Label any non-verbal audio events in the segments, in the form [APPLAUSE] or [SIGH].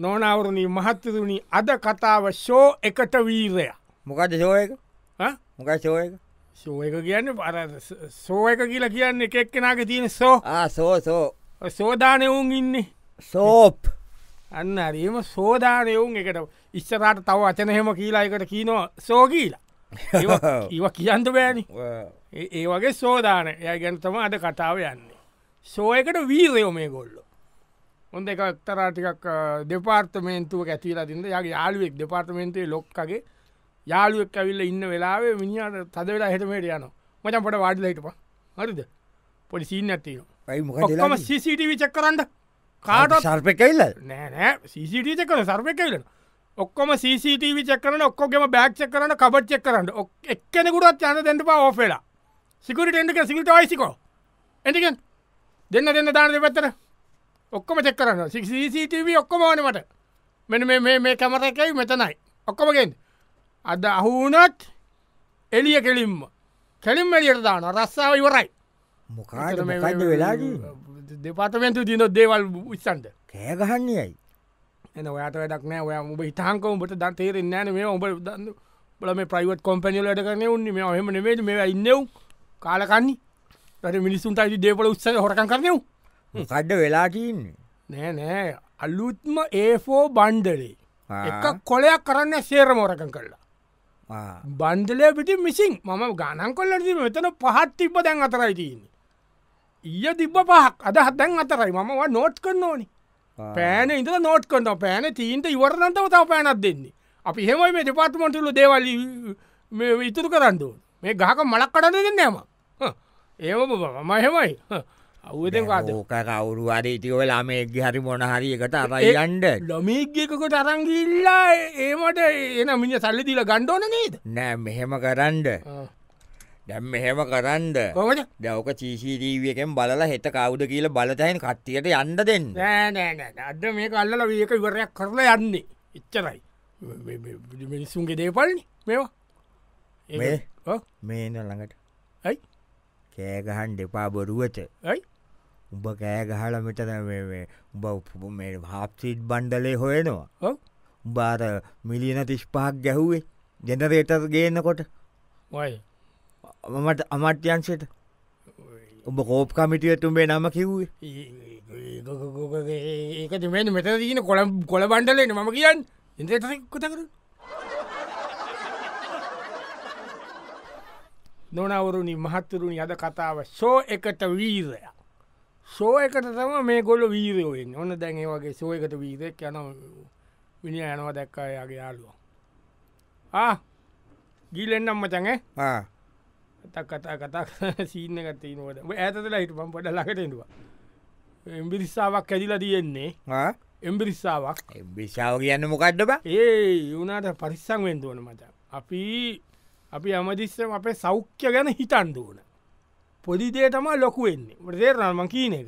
නොනවරුණී මහත්තතුනි අද කතාව ෂෝ එකට වීරය මොකද ෂෝයක මොක ෂෝයක ෂෝයක කියන්න පර සෝයක කියලා කියන්න එක එක්කෙනගේ තියෙන සෝ සෝසෝ සෝධානයවුන් ඉන්නේ සෝප් අන්න අරීම සෝධානයවුන් එකට ඉස්සරට තව අචනහෙම කියලා එකට කියනවා සෝ කියලා ඒව කියන්ට බෑනි ඒ වගේ සෝධාන යගැන් තම අද කතාව යන්නේ සෝයකට වීරයෝ මේ ගොල්ලෝ හොඳ එක එක්තරා ටිකක් දෙපාර්තමේන්තුව ඇතිලා තින්න යගේ යාළුවෙක් දෙපාර්තමේන්තේ ලොක්කගේ යාළුවෙක් ඇවිල්ල ඉන්න වෙලාවේ මිනිට තද වෙලා හෙටමට යන මචන් පට වාඩිල හිටප හරිද පොලිසිීන් ඇතින සිට විචක් කරන්න කාට සර්ප කල්ල නෑනෑ සිට කර සර්ප කල්ලන ඔක්කොම CCTV චක්කරන ඔක්කොගේම බෑක්්ච කරන කබච්චක් කරන්න ඔක් එක්කෙනෙකුටත් යන දැටපා ඕෆෙලා සිකුරිට එඩක සිකට යිසිකෝ එටිකෙන් දෙන්න දෙන්න දාන දෙ පැත්තර ඔක්කොම චෙක් කරන්න සිටව ඔක්කොම ඕනමට මෙන මේ කැමර එකයි මෙතනයි ඔක්කොමගෙන් අද අහුනත් එලිය කෙලින්ම කෙලින් එලියට දාන රස්සාාව ඉවරයි මොකාට වෙලා දෙපාතමෙන්තු තින දේවල් විස්සන්ට කෑගහන්නේයි එන ඔයාට වැඩක් නෑ ඔයා ඔබ හිතහංකවඹට දන් තේරෙන් ෑන මේ ඔබ දන්න බල මේ ප්‍රයිවට කොම්පැනිියල වැඩ කරන උන්නේ මේ හම නෙමේ මේ ඉන්නව් කාලකන්නේ රට මිනිසුන්ට අයිති දේපල උත්ස හොරකන් කරනයවු මොකඩ්ඩ වෙලා තියන්නේ නෑ නෑ අලුත්ම ඒෆෝ බන්්ඩලේ එක කොලයක් කරන්න සේර මෝරකන් කරලා බන්්ඩලය පිටි මිසින් මම ගණන් කොල්ලදී මෙතන පහත් තිබ්බ දැන් අතරයි තියන්නේ ඊය තිබ්බ පහක් අද හදැන් අතරයි මමවා නෝට් කරන්න ඕනි පෑන ඉඳ නෝට් කරන්න පෑන තීන්ට ඉවරණටම තව පෑනත් දෙන්නේ අපි හෙමයි මේ දෙපාත්මොටලු දේවල්ල ඉතුරු කරන්නඩුව මේ ගහක මලක් කඩන්න දෙන්නෑම ඒම මහෙමයි හ ඕක කවුරු හරි ඉතිවලා මේ ගහරි මොන හරි එකට අරයියන්ඩ ලොමීගකකොට අරංගිල්ලා ඒමට එන මිනි සල්ලි දීල ගණ්ඩෝන නේද නෑ මෙහෙම කරන්ඩ දැම් මෙහෙම කරන්ඩ කොමට දැවක චීසිදීවියකෙන් බලලා හෙත කවුද කියල බලතයන් කට්ටියට යන්න දෙන්න නෑනෑ අද මේ කල්ල වියක විවරයක් කරලා යන්නේ ඉච්චරයි මිනිස්සුන්ගේ දේපල්නි මේවා මේ මේ ළඟට ඇයි කෑගහන් දෙපා බොරුවට ඇයි උඹ කෑ ගහල මෙතන උඹ මේ හාප්සිීට් බණ්ඩලේ හොයනවා උඹාර මිලියන තිස්්පාක් ගැහුවේ ජනරේටර් ගේන්නකොට මට අමත්‍යංශයට ඔබ කෝප් කමිටියතුම්බේ නම කිව්වේ ඒකති මෙ මෙත දීන කොළම් කොළ බණ්ඩලන මම කියන්න ඉදකොතකර නොනවරුණි මහත්තුරුණි අද කතාව ෂෝ එකට වීරයා සෝයකට තම මේ ගොල්ල වීරයෝෙන් ඔන්න දැන් වගේ සෝයකට වීරෙක් යන විනි යනවා දැක්කායාගේ යාලුවා ගිලෙන්නම් මචඟ තක් කතා කතා සීන ගතීනවට ඇතලා හිට පම් පොඩ ලකට එඩවා එම්බිරිස්සාාවක් ඇදිලා තියෙන්නේ එම්බිරිස්සාාවක් එම්බිසාාව කියන්න මොකක්්ඩබ ඒ වුණට පරිස්සං වෙන්දුවන මච අපි අපි අමදිස්සම අපේ සෞඛ්‍ය ගැන හිතන් දුවන පොදිදේ තමා ලොකුවෙන්නේ මටතේරනම කීන එක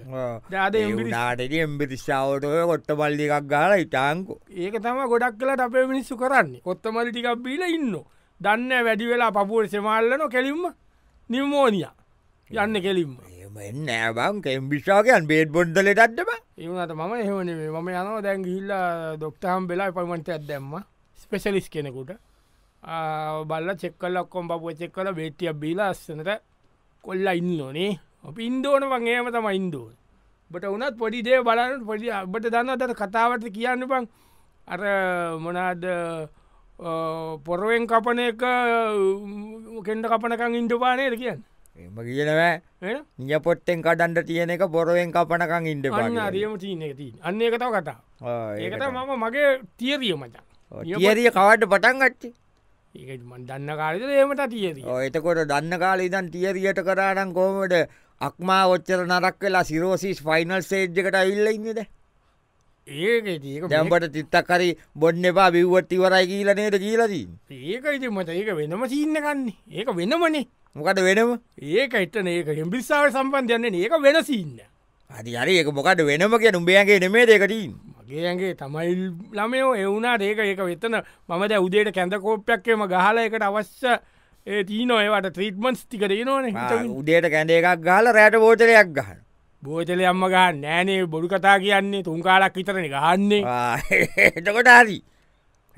ජාත නාටට එම්බිතිස්සාාවට ඔය කොත්ත පල්ලි එකක් ගාල ඉතාංකු ඒක තම ගොඩක් කලට අපේ මිනිස්සු කරන්නේ කොත්ත මල් ටිකක් බීල ඉන්න දන්න වැඩි වෙලා පපුුවට සෙමල්ලන කෙලින්ම නිර්මෝනිය යන්න කෙලින්ම එම නෑබං කෙම්බිශාකයන් බේට් බොඩ්දලටත්ටම ඒවනට මම එහමන මම යනව දැන් ගිල්ල දොක්ටහම් වෙලා පමන්ටයක් දැම්ම ස්පෙශලිස් කෙනෙකුට බල්ල චෙක්කල ඔක්කොම් පපුුව චෙක්කල බේටිය බීලස්සනට කොල්ලා ඉන්නනේ අපි ඉන්දෝන වගේම තම ඉන්දෝ බට උනත් පොඩිදේ බලන්න පොඩි ඔබට දන්න අතට කතාවට කියන්න පං අර මොනාද පොරුවෙන් කපන එක කෙන්ට කපනකං ඉන්ටපානයට කියන්න එම කියනවෑ නිය පොට්ටෙන් කඩන්ට තියෙන එක බොරුවෙන් කපනකං ඉන්ඩ පන්න අරියම තියන එක තිී අන්න එකතාව කතා ඒකට මම මගේ තියරිය මචා තියරිය කවට පටන් ගච්චේ ඒ දන්න කාලද ඒමට තියද එතකොට දන්න කාල ඉදන් තියරියට කරාරම් කෝමට අක්මා ඔච්චර නරක් වෙලා සිරෝසිස් ෆයිනල් සේජ්කට ඉල්ලඉන්නද ඒ දැම්පට තිත්තක් හරි බොඩ්න එපා බිව්වත් ඉවරයි කියීල නේද කියලදී ඒක ඉති මට ඒක වෙනම සිීන්නකන්නේ ඒක වෙනමනේ මොකට වෙනම ඒක එට ඒක හෙම්බිස්සාාව සම්පන්ධයන්නේ ඒක වෙනසින්න හරි හරි ඒක මොකට වෙනම කිය උඹයගේ නෙමේ දෙකටින් මගේ ඇගේ තමයි ළමයෝ එවුනා ඒක ඒක වෙතන මම ද උදේට කැඳ කෝප්පයක්කම ගහල එකට අවශ්‍ය ඒ තිීනොයවට ත්‍රීට්මන්ස් ටික දේනවන උදේට කැඳ එකක් ගහල රෑට බෝචලයක් ගහන්න බෝචලය අම්ම ගහන්න නෑනේ බොඩු කතා කියන්නේ තුන්කාලක් විතරන ගහන්නේ එතකොට හරි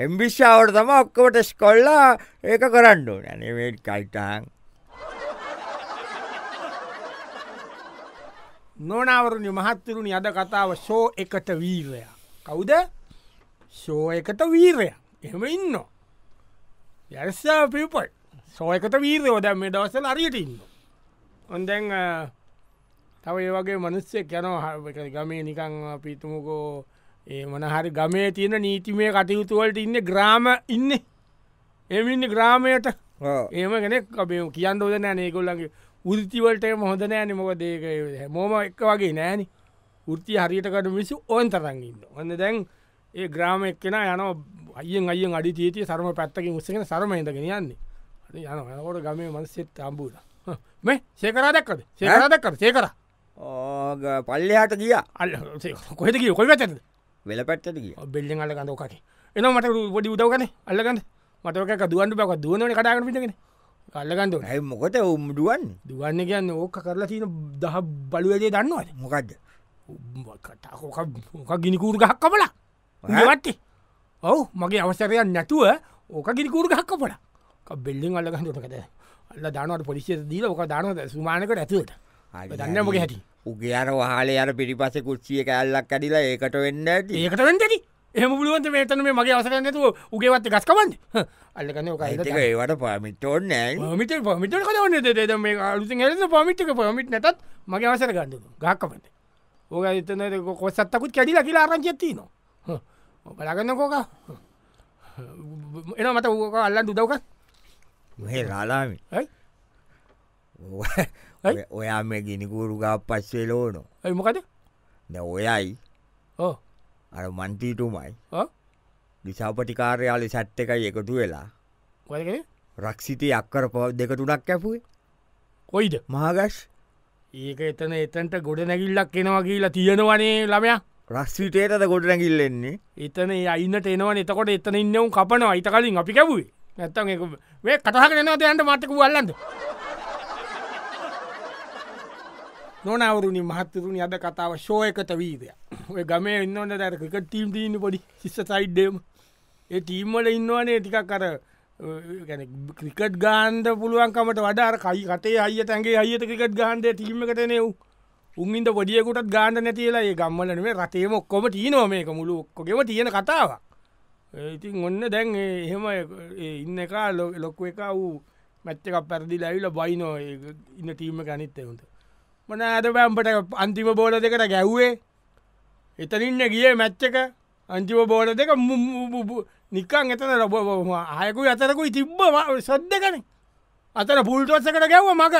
එම්බිශ්ාවට තම ඔක්කොට ස්කොල්ලා ඒක කරන්න නැනවේට් කයිටාන් නොනවරුණ මහත්තුරුණි අද කතාව ෂෝ එකට වීරයා කවුද ෂෝ එකට වීරය එහෙම ඉන්න යර්සා පිපල් සෝයකට වීරය ෝද මේ දවසල් අරියට ඉන්න ඔොන්දැන් තව ඒ වගේ මනුස්සෙක් යන ගමේ නිකං පිතුමුකෝ ඒ මනහරි ගමේ තියෙන නීතිමය කටයුතුවලට ඉන්න ග්‍රාම ඉන්න එමින්න ග්‍රාමයට ඒම කෙනෙක් අපේ කියන්න ෝද නෑ ඒකොල්ලගේ උෘතිවලට හොඳ නෑනමක දේක හැමෝම එක් වගේ නෑනේ ෘති හරියට කට මිනිසු ඕන් තරගන්න ඔන්න දැන් ඒ ග්‍රාම එක්කෙන යන අයෙන් අයෙන් අඩි තීතිය සරම පැත්තකින් උත්සගෙන සරම ඉඳගෙන යන්නේ යන යනකොට ගමේ මනසෙත් අම්බූල මේ සේකරා දැක්කද සේකරා දැක්කට සේකර පල්ලයාට ගිය අල්ල කොහෙද කිය කොයි පැතද වෙල පැත්තට කිය බෙල්ලෙන් අල්ල ගඳ කකි එන මට පොඩි උදවගන අල්ලගන්න මටක දුවන්ඩු බක් දුවනන කටාගට පිටගෙන අල්ලගන්න හැයි මොකට උම් දුවන් දුවන්න කියන්න ඕක කරලා තියෙන දහ බලුවදේ දන්නවාද මොකක්ද කටහෝක ගිනිකූර ගහක් කමලා ඒවත්තේ ඔවු මගේ අවසරයක් නැතුව ඕක ගිනිකූර ගහක් කපලා බෙල්ලිින් අල්ලගන්නටකද අල්ල දානවට පොලිසිය දීල ඕක දානද සුමානකට ඇතුවට දන්නමගේ හැටි උගේ අර වහලේ අර පිරිපස කුච්චිය කඇල්ලක් ඇඩිලා ඒකට වෙන්න ඒකට වෙන්ටටි එහම පුළුවන්ත මේතන මේ මගේ අවසර නැතුව උගේවත්ත ගස්කවන්න අල්ලකන්න ඒවට පමිට ඔන්න මිට පමිට කදන්න මේ අලුසින් හස පමිට්ක පමිට් නැතත් මගේ අවසර ගන්න ගක්කමට 僕が言ってないでこうおっしゃったこときゃリラキラアランジやっていいの。Balagandang ko ka. Ino mata ko ka alam daw ka? Mahir alam. Ay? [LAUGHS] Ay? Oya me giniguru ka paselo no. Ay mo kada? Na oya ay. Oh. අර මන්තීටුමයි දිසාපටි කාර්යාලි සැට් එකයි එකතු වෙලා රක්ෂිතය අක්කර පව දෙක තුනක් කැපුේ කොයිද මහගස් ඒක එතන එතන්ට ගොඩ නැගිල්ලක් එනවා කියලා තියෙනවනේ ළමයා රස්විටේටද ගොඩ නැගිල්ලෙන්නේ එතන අයින්නට එනවා එතකොට එතන ඉන්නවම් කපනවා අයිත කලින් අපි කැපුේ නැත්තම් වේ කටහගෙනවා දයන්ට මටකු වල්ලන්ද නොනවරුණනි මහත්තරුණ අද කතාව ශෝයකත වීදය ඔය ගමේ ඉන්නවන්න දැරකට ටීම් දීන්න පොඩි ශිස්ස සයිඩ්ඩේම ඒ ටීම්මල ඉන්නවනේ ටිකක් කර ක්‍රිකට් ගාන්ඩ පුළුවන්කමට වඩාර කයි කටේ අය තැන්ගේ අයට ක්‍රිකට් ගාන්ඩ ටීමකට නෙව් උන්න්ද පොඩියකුටත් ගාන්ඩ නැතිලා ඒ ගම්මලනේ රටේම ඔක්කොම තියනෝ මේක මුළු ඔක්කොගෙම තියෙන කතාව ඉතින් ඔන්න දැන් එහෙම ඉන්න එක ලොක්ක එක වූ මැච්චකක් පැරදි ලැවිල බයිනෝ ඉන්න ටීම ගැනිත් එවුන්ට මන ඇත පැම්පට අන්තිම බෝල දෙකට ගැව්වේ එතනින්න ගිය මැච්චක අන්තිම බෝල දෙක නිකන් එතන රබම ආයකු අතරකුයි තිබ්බ සොද්දකන අතර පුල්ටොස්සකට ගැව්ව මක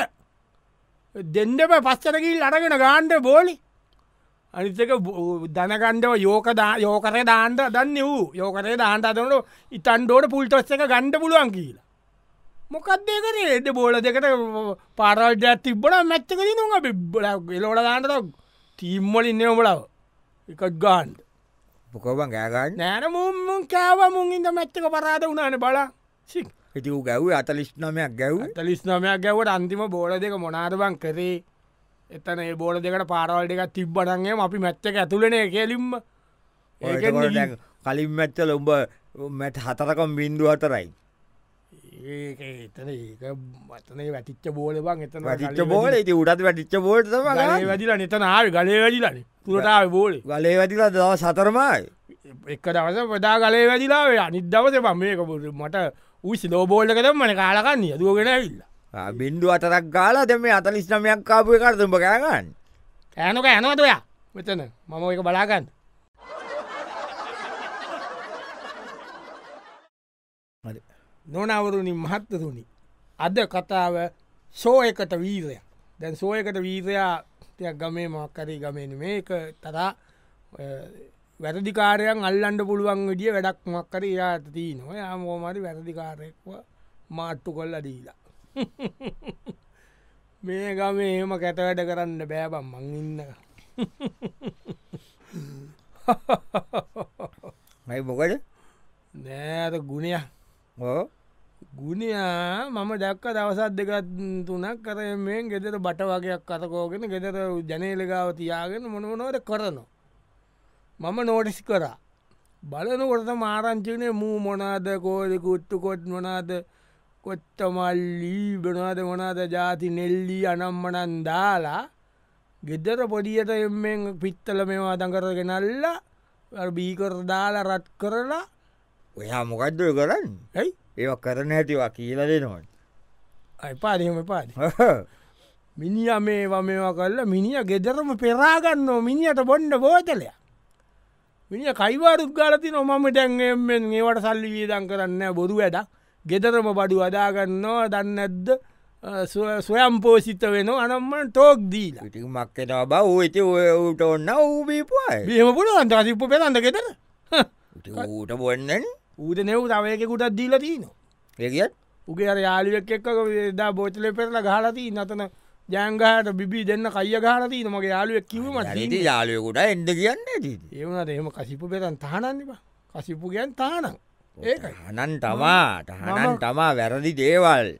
දෙන්ඩම පස්සරකිල් අරගෙන ගාන්ඩ බෝලි අනිතක දනගණ්ඩව යෝක යෝකරය දාන්ට දන්න වූ යෝකරය දාන්ට අදනට ඉතන්ඩෝට පුල්ටොස්ස එක ගණ්ඩ පුළුවන් කියලා මොකක්දේ කරේ එඩ බෝල දෙකට පාරල්ටයක් තිබ්බට මැච්චකදී නො බිබ්බල එලෝට දාන්නට තීම්මලින් නෝබලව එකක් ගාන්ඩ මොකවන් ගෑගන්න නෑන මුම්මුන් කෑව මුන් ඉඳ මැත්තක පරාද වුණන බලා සික් ඉතිූ ගැව් අතලිස්්නමයක් ගැව් තලිස්්නමයක් ගැවට අන්තිම බෝල දෙක මොනාරබං කරේ එතන ඒ බෝල දෙකට පාරවල් දෙක තිබ්බටන්ගේ අපි මැත්තක ඇතුලනේ කෙලින්ම කලින් මැත්තල උඹ මැත් හතරකම් බින්දු අතරයි ඒ එතන ඒ වතනේ වැටිච්ච බෝල බං එතන වැටිච්ච බෝල ති උටත් වැටිච්ච බෝල්ට වැදිලා නතන ආ ගලේ වැදිලන තුරටාව බෝල ගලේ වැදිලා දව සතරමයි එක් දවස පදා ගලේ වැදිලාවේ අනිදවස පම් මේක මට ඌසි ලෝබෝල්ලකතම් මන කාලකන්නේ දුවගෙන ඇවිල්ලා බින්ඩු අතරක් ගාලා දෙම අතලිස් නමයක් කාපුය කරතුම කෑගන්න කෑනක යනවත ඔයා මෙතන මම එක බලාගන්න හරි නොනවරුණින් මහත්තතුනි අද කතාව සෝයකට වීරය දැන් සෝයකට වීරයා තියක් ගමේ මක්කරී ගමෙන මේක තරා වැරදිකාරයන් අල්ලන්ඩ පුළුවන් විඩිය වැඩක් මක්කර යාට තිී නො යාමෝමරි වැරදිකාරයෙක්ව මාට්ටු කොල්ල දීලා [LAUGHS] මේ ගමේ එහෙම කැට වැඩ කරන්න බෑබම් මං ඉන්න [LAUGHS] [LAUGHS] මයි මොකඩ නෑත ගුණයක් ගුණයා මම දැක්ක දවසත් දෙකත් තුනක් කර මේ ගෙදර බට වගේයක් අතකෝගෙන ගෙදර ජනේලගාව තියාගෙන මොනවනෝට කරනවා. මම නෝටිස් කරා. බලනකොට මාරංචිනේ මූ මොනාද කෝලි කුට්ටු කොට් මොනාද කොත්තමල්ලී බෙනවාද මොනාද ජාති නෙල්ලී අනම්මනන් දාලා ගෙදර පොඩියට එෙන් පිත්තල මේවා අදකර ගෙනල්ලා බීකර දාලා රත් කරලා ඔයා මොකක්ද කරන්න ඇයි ඒවා කරන ඇතිවා කියලා දෙනවට අයිපාදම පාද මිනිිය මේවා මේවා කල්ලා මිනිිය ගෙදරම පෙරාගන්නෝ මිනිියට බොන්්ඩ බෝතලය මිනි කයිවාරුත් ගලති නොමම ටැන්ගෙන් ඒවට සල්ලි වීදන් කරන්න බොරු වැඩ ගෙදරම බඩු අදාගන්නවා දන්න ඇද්ද සොයම් පෝසිත වෙන අනම්මන් ටෝක් දීල ඉටි මක්කෙන බව ඇති ඔයට ඔන්න ඌබීපුයි බියම පුළුවන් අන්තසිප්පු පෙරන්ද ගෙතර ඌට බොන්නන්නේ ඌට නෙව් තවයකුටත් දීල තියනවා ඒත් උගේ අර යාලිුවක් එක්ක දා බෝචල පෙරල ගහලතිී නතන ජයංගහට බිබි දෙන්න කය ගහලතිී මගේ යාලුවක් කිවීම යාලයකුට එන්ඩ කියන්න ඒවනට එහෙම කසිපු පෙතන් තහනන්නවා කසිපු කියන් තානම් හනන් තමා තහනන් තමා වැරදි දේවල්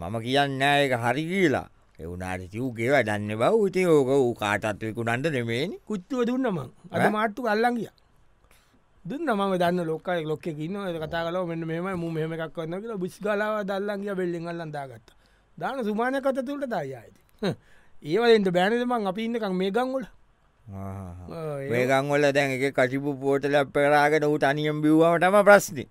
මම කියන්න ඒක හරි කියලා එවුනාට කිව්ගේව දන්න බව උති ඕක වූ කාටත්වයකු නන්ට නෙමේනි කුච්චුව දුන්නම අද මාට්ටු කල්ලන් කියා දුන්න ම දන්න ලොක්කයි ලොක්ක න්න කතා කල මෙන්න මෙම මු මෙම එකක් කන්න කියලා බිස් ගලාව දල්ලන්ගේ බෙල්ලිෙන් අල්ලන්දාගත්ත දාන සුමානය කත තුළට දායායිති ඒවලට බෑනදමන් අපි ඉන්නකක් මේ ගංගොල ඒගංවල දැන් එක කසිපු පෝටල පෙරාගෙන ඌට අනියම් බිව්වටම ප්‍රශ්නි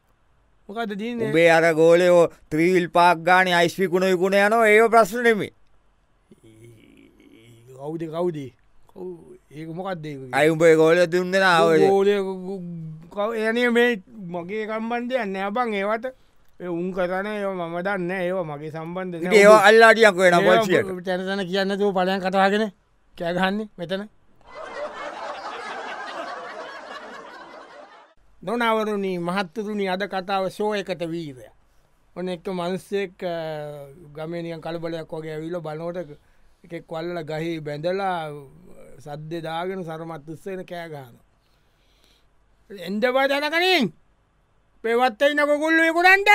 මොකද දීබේ අර ගෝලයෝ ත්‍රීවිල් පාක් ගාන අයිස්විකුණ විකුණ යන ඒ ප්‍රශ්නෙමි කවුද කවුදී ඒක මොකක්දේ අයුම්බේ ගෝලය දුන්නෙන ගෝලය කව එන මේ මගේ කම්බන්ධයක් නෑබං ඒවට උන් කරන ඒ මම දන්න ඒවා මගේ සම්බන්ධ ඒ අල්ලාටියක් වෙන චැනසන කියන්න තු පලයන් කතාගෙන කෑගහන්නේ මෙතන නොනවරුණී මහත්තතුනි අද කතාව සෝ එකට වීරය ඔන එක්ක මනුස්සෙක් ගමනියන් කලබලයක් වගේ ඇවිල බලනෝට එකෙක් වල්ල ගහි බැඳලා සද්ධ දාගෙන සරමත් උස්සෙන කෑගානවා එන්ඩවා ජනකනින් පෙවත්තයින කොකුල්ලයකුරන්ට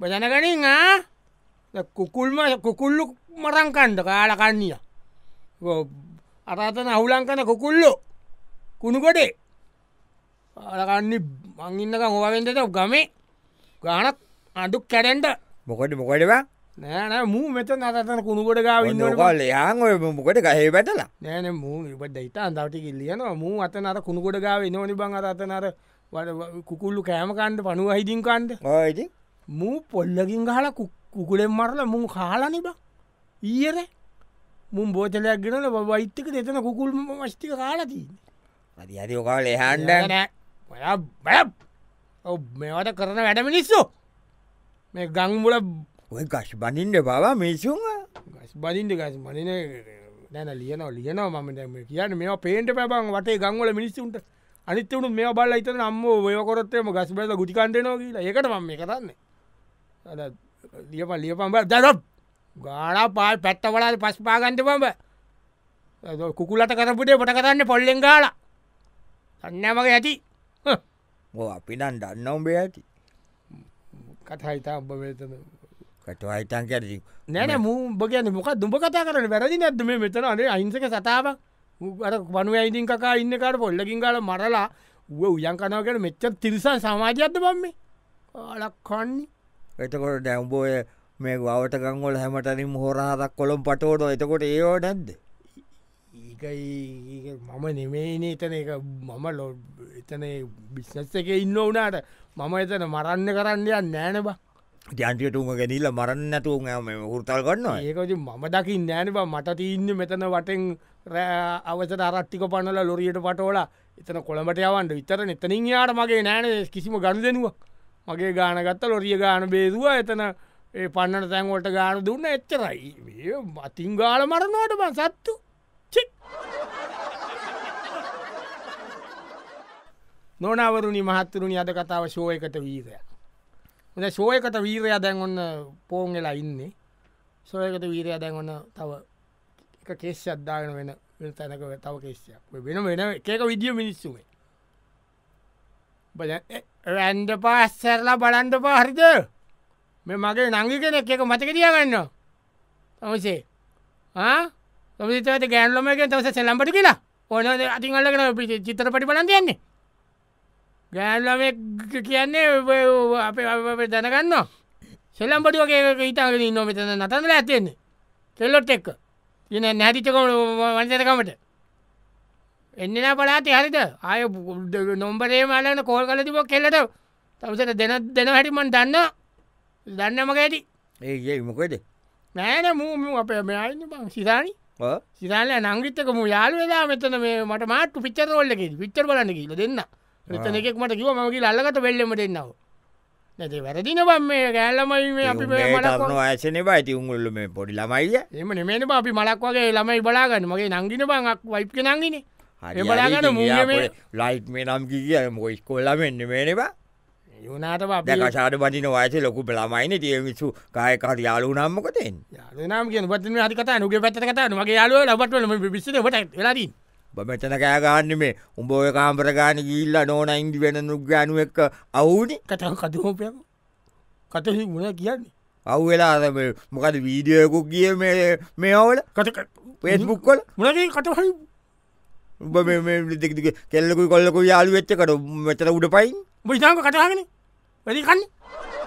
බජනකනින් කුකුල්ම කුකුල්ලු මරංකන්ද කාලකන්නිය අරතන අවුලංකන කොකුල්ලෝ කුණුකොටේ අලකන්න මංඉන්නක හොවෙන්දට ගමේ ගානක් අඩුක් කැරෙන්ට මොකොට මොකොඩවා නෑන මූ මෙත නතන කුණුගොඩ ගන්න කල් යාන් ඔය මොකට ගහේ පැටලා නෑන මූ ඉබට හිතා අන්දවට කිල්ලියන මූ අත අර කුණුගොඩ ගාව නොනි බං අතනර කුකුල්ලු කෑමකන්ට පනුව හිදිින් කන්ට ඕයිති මූ පොල්ලකින් ගහල කුකුලෙන් මරල මුං කාලනිබ ඊයර මුම් බෝතලයක් ගෙනල වෛත්‍යක දෙතන කුකුල් මස්්ටික කාලතිී අති අති ඔකාල එහන්ඩ නෑ ඔ මේවට කරන වැඩ මිනිස්සු මේ ගංමුල ඔය ගස් බනින්ට බවා මිසුන් ගස් බලින්ට ගස් බනින දැන ලියන ලියන ම කියන මේ පේට පැබන් වටේ ගංවල මිනිස්සුන්ට අනිත්තවුණු මේ බල හිත අම්ම ඔයකොරත්තම ගස් බල ගුටිකන්ටනෝ කියලා ඒකට ම මේ කරන්නේ ලියප ලියපම් දරප් ගාඩා පාල් පැත්ත වලාද පස් පාගන්ට පම්බ කුකුලට කරපුටේ පට කරන්න පොල්ලෙන් ගාල සන්නමගේ ඇති අපි නන් දන්න උඹේ ඇති කටහිතා උඹ වේතන කටවා හිතන් කර නෑන මූ බගන මොක දුඹ කතා කරන වැරදි නැත්ම මෙතන අනේ අයින්සක සතාවක් අර වනු ඇයිතින් කකා ඉන්නකට පොල්ලකින් කාල මරලා ව උයන් කනාවකට මෙච්ච තිරිසන් සමාජයක්ද බම්මේ අලක් කන්නේ එතකොට ඩැම්බෝය මේ ගවටකංගොල හැමටනින් හෝරහදක් කොළොම් පටෝට එතකොට ඒෝ නැද්ද ඒකයි මම නෙමේන එතන එක මම ලො එතන බිස්නස් එක ඉන්න වනාට මම එතන මරන්න කරන්න යන්න නෑන බා ජන්ටියට උම ගැනිල්ල මරන්න නැතුව හෘතල් ගන්නවා ඒකති මම දකිින් නෑන මට තියන්න මෙතන වටෙන් අවස රත්තික පනල ලොරියට පටෝල එතන කොළඹට යවන්ට විතර එතනින් යාට මගේ නෑන කිසිම ගණ දෙෙනුවක් මගේ ගානගත්ත ලොරිය ගාන බේදුව එතන පන්නට තැන්වලට ගාන දුන්න එච්චරයි මතින් ගාල මරණවට බ සත්තු චික් නොනවරුණි මහත්තුරුණි අද කතාව ශෝයකට වීදයක් ද ශෝයකත වීරයා දැන් ඔන්න පෝන් වෙලා ඉන්නේ සොයකත වීරයා දැන් ඔන්න තව එක කේෂ අද්දාගෙන වෙන වෙන තැනක තව කේෂයක් වෙන වෙන එකක විදිිය මිනිස්සුවේ බ රැන්ඩ පාස්සැරලා බලන්ඩ පාහරිද මෙ මගේ නංගි කෙන එක මතක තියගන්න තමසේ තොමතට ගෑන්ලොම එක තවස සෙල්ලම්පට කියලා ඕන අතිංගල්ලගෙන චිත්‍රපටි බලන් යන්නේ ගෑල්ලවෙක් කියන්නේ අපේ දැනගන්න සෙල්ලම් පඩිුවගේ ඉතාගෙන ඉන්න මෙතන නතන්දර ඇතියෙන්නේ කෙල්ලොත් එක්ක කියන නැතිචකම වන්සතකමට එන්නන පලාති හරිත ආය නොම්බරේ මාලන කෝල් කල තිබක් කෙල්ලට තවසට දෙන දෙන හැටිමන් දන්න දන්නමක ඇති ඒ මොකද නෑන මූම අපේ මෙයාන්න බං සිතානී සිතාල නංගිත්තක මු යාලු වෙලා මෙතන මේ මට මාට්ටු පිච්චරෝල්ලකි පිච්චර බලන්න කියල දෙන්න මෙතනෙක් මට කිව මගේ අල්ලගත වෙල්ලම දෙන්නව නැති වැරදින බම් මේ ගෑල්ලමයි මේ අපි ආශන බයිති උගල්ල මේ පොඩි ළමයිය එම නෙමෙන අපි මලක් වගේ ළමයි බලාගන්න මගේ නංගින බංක් වයිප් නංගින බලාගන්න මූ ලයිට් මේ නම් කිය මොයිස්කොල්ලමෙන්න්න මේනවා යුනාට කසාට බදින වයස ලොකු පළමයින තියමිසු කායකට යාලු නම්මකතෙන් යාලනම් කිය පත් හරිකතා නුගේ පැත්ත කතා මගේ යාලුව ලබත්වල පිසිට ට ලදී මෙතන කෑගාන්න මේ උඹ ඔය කාම්පරගාන ගිල්ල නෝන ඉන්දි වෙන නුග්ගානුව එක්ක අවුනි කටන් කතුමපයක් කතහි මුණ කියන්නේ අව් වෙලාද මොකද වීඩියයකුක් කිය මේ අවල කට පේස්බුක්කොල් මුණගේ කටහයි උඹ දෙක කෙල්ලකු කොල්ලකු යාලු වෙච්ච කට මෙතර උඩ පයින් බයිතාක කටාගෙන වැඩිකන්නේ